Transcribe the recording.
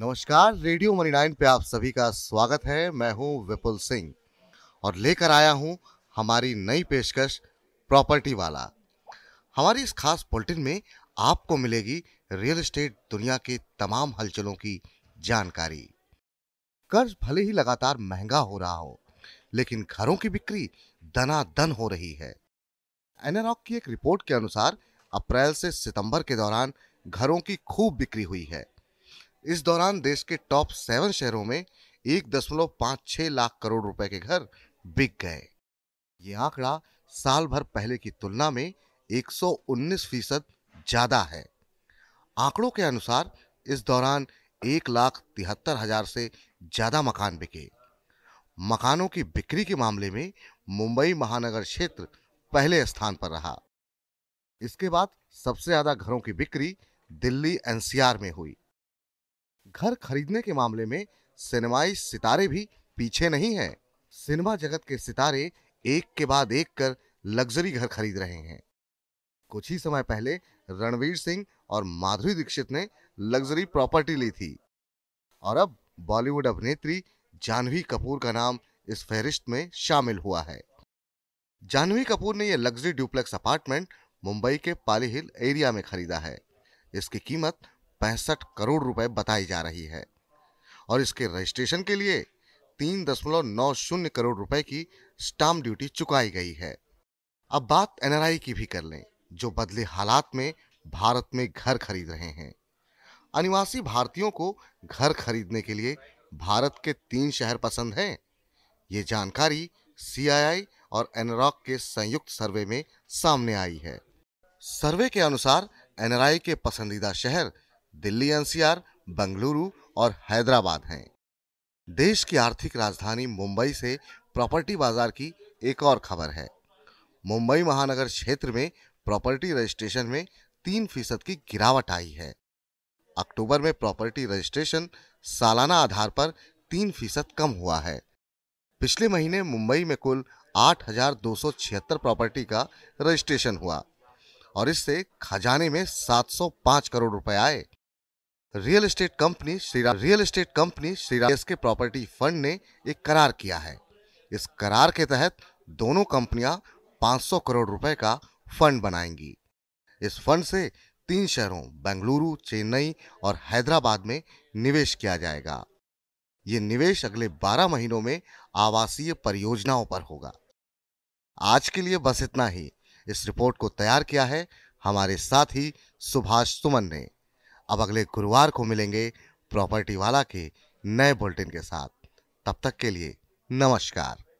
नमस्कार radio money nine पे आप सभी का स्वागत है मैं हूं विपुल सिंह और लेकर आया हूं हमारी नई पेशकश प्रॉपर्टी वाला हमारी इस खास बुलेटिन में आपको मिलेगी रियल एस्टेट दुनिया के तमाम हलचलों की जानकारी कर्ज भले ही लगातार महंगा हो रहा हो लेकिन घरों की बिक्री दनादन हो रही है एनारॉक की एक रिपोर्ट के अनुसार अप्रैल से सितंबर के दौरान घरों की खूब बिक्री हुई है इस दौरान देश के टॉप सेवन शहरों में एक दशमलव पांच छह लाख करोड़ रुपए के घर बिक गए ये आंकड़ा साल भर पहले की तुलना में 119 फीसद ज्यादा है आंकड़ों के अनुसार इस दौरान एक लाख तिहत्तर हजार से ज्यादा मकान बिके मकानों की बिक्री के मामले में मुंबई महानगर क्षेत्र पहले स्थान पर रहा इसके बाद सबसे ज्यादा घरों की बिक्री दिल्ली एनसीआर में हुई घर खरीदने के मामले में सिनेमाई सितारे भी पीछे नहीं हैं। सिनेमा जगत के सितारे एक के बाद एक कर लग्जरी घर खरीद रहे हैं कुछ ही समय पहले रणवीर सिंह और माधुरी दीक्षित ने लग्जरी प्रॉपर्टी ली थी और अब बॉलीवुड अभिनेत्री जानवी कपूर का नाम इस फहरिस्त में शामिल हुआ है जानवी कपूर ने यह लग्जरी ड्यूप्लेक्स अपार्टमेंट मुंबई के पाली हिल एरिया में खरीदा है इसकी कीमत पैंसठ करोड़ रुपए बताई जा रही है और इसके रजिस्ट्रेशन के लिए तीन दशमलव नौ शून्य करोड़ रुपए की स्टाम्प ड्यूटी चुकाई गई है अब बात एनआरआई की भी कर लें जो बदले हालात में भारत में घर खरीद रहे हैं अनिवासी भारतीयों को घर खरीदने के लिए भारत के तीन शहर पसंद हैं ये जानकारी सीआईआई और एनरॉक के संयुक्त सर्वे में सामने आई है सर्वे के अनुसार एनआरआई के पसंदीदा शहर दिल्ली एनसीआर बेंगलुरु और हैदराबाद हैं देश की आर्थिक राजधानी मुंबई से प्रॉपर्टी बाजार की एक और खबर है मुंबई महानगर क्षेत्र में प्रॉपर्टी रजिस्ट्रेशन में तीन फीसद की गिरावट आई है अक्टूबर में प्रॉपर्टी रजिस्ट्रेशन सालाना आधार पर तीन फीसद कम हुआ है पिछले महीने मुंबई में कुल 8,276 प्रॉपर्टी का रजिस्ट्रेशन हुआ और इससे खजाने में 705 करोड़ रुपए आए real estate company Shriram real estate company Shriram के प्रॉपर्टी फंड ने एक करार किया है इस करार के तहत दोनों कंपनियां 500 करोड़ रुपए का फंड बनाएंगी इस फंड से तीन शहरों बेंगलुरु चेन्नई और हैदराबाद में निवेश किया जाएगा ये निवेश अगले 12 महीनों में आवासीय परियोजनाओं पर होगा आज के लिए बस इतना ही इस रिपोर्ट को तैयार किया है हमारे साथ ही सुभाष सुमन ने अब अगले गुरुवार को मिलेंगे प्रॉपर्टी वाला के नए बुलेटिन के साथ तब तक के लिए नमस्कार